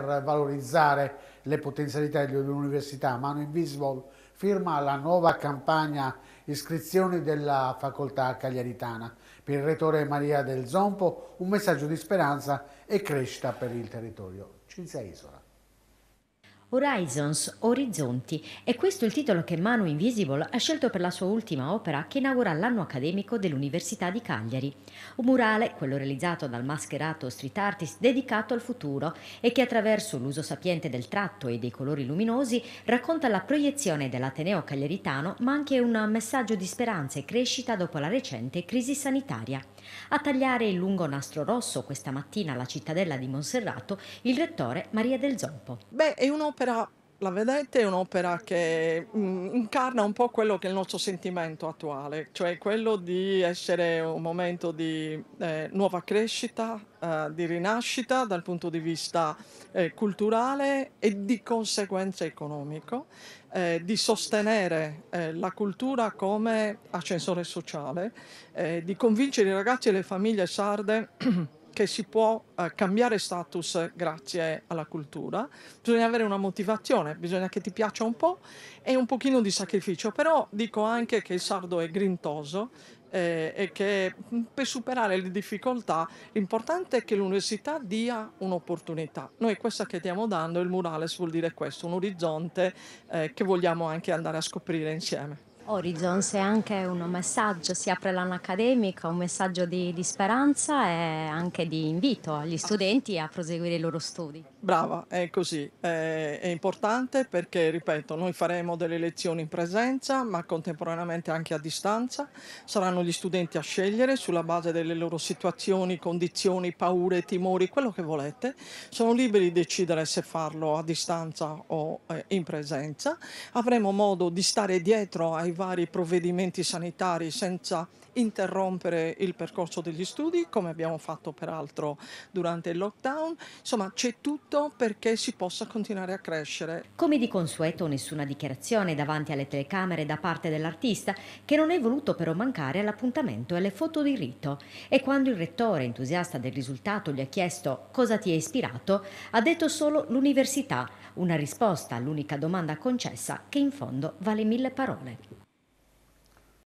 per valorizzare le potenzialità dell'università. Mano Invisible firma la nuova campagna iscrizioni della facoltà cagliaritana. Per il rettore Maria del Zompo un messaggio di speranza e crescita per il territorio. Cinzia Isola. Horizons, Orizzonti, è questo il titolo che Manu Invisible ha scelto per la sua ultima opera che inaugura l'anno accademico dell'Università di Cagliari. Un murale, quello realizzato dal mascherato street artist, dedicato al futuro e che attraverso l'uso sapiente del tratto e dei colori luminosi racconta la proiezione dell'Ateneo cagliaritano, ma anche un messaggio di speranza e crescita dopo la recente crisi sanitaria. A tagliare il lungo nastro rosso questa mattina alla cittadella di Monserrato, il rettore Maria del Zompo. Beh, è un'opera un'opera, la vedete, è un'opera che mh, mm, incarna un po' quello che è il nostro sentimento attuale, cioè quello di essere un momento di eh, nuova crescita, eh, di rinascita dal punto di vista eh, culturale e di conseguenza economico, eh, di sostenere eh, la cultura come ascensore sociale, eh, di convincere i ragazzi e le famiglie sarde che si può eh, cambiare status grazie alla cultura, bisogna avere una motivazione, bisogna che ti piaccia un po' e un pochino di sacrificio, però dico anche che il sardo è grintoso eh, e che mm, per superare le difficoltà l'importante è che l'università dia un'opportunità. Noi questa che stiamo dando, il murales vuol dire questo, un orizzonte eh, che vogliamo anche andare a scoprire insieme. Horizons è anche un messaggio, si apre l'anno accademico, un messaggio di, di, speranza e anche di invito agli studenti a proseguire i loro studi. Brava, è così, è, è importante perché, ripeto, noi faremo delle lezioni in presenza ma contemporaneamente anche a distanza, saranno gli studenti a scegliere sulla base delle loro situazioni, condizioni, paure, timori, quello che volete, sono liberi di decidere se farlo a distanza o eh, in presenza, avremo modo di stare dietro ai vari provvedimenti sanitari senza interrompere il percorso degli studi, come abbiamo fatto peraltro durante il lockdown. Insomma, c'è tutto perché si possa continuare a crescere. Come di consueto, nessuna dichiarazione davanti alle telecamere da parte dell'artista, che non è voluto però mancare all'appuntamento e alle foto di rito. E quando il rettore, entusiasta del risultato, gli ha chiesto cosa ti è ispirato, ha detto solo l'università, una risposta all'unica domanda concessa che in fondo vale mille parole.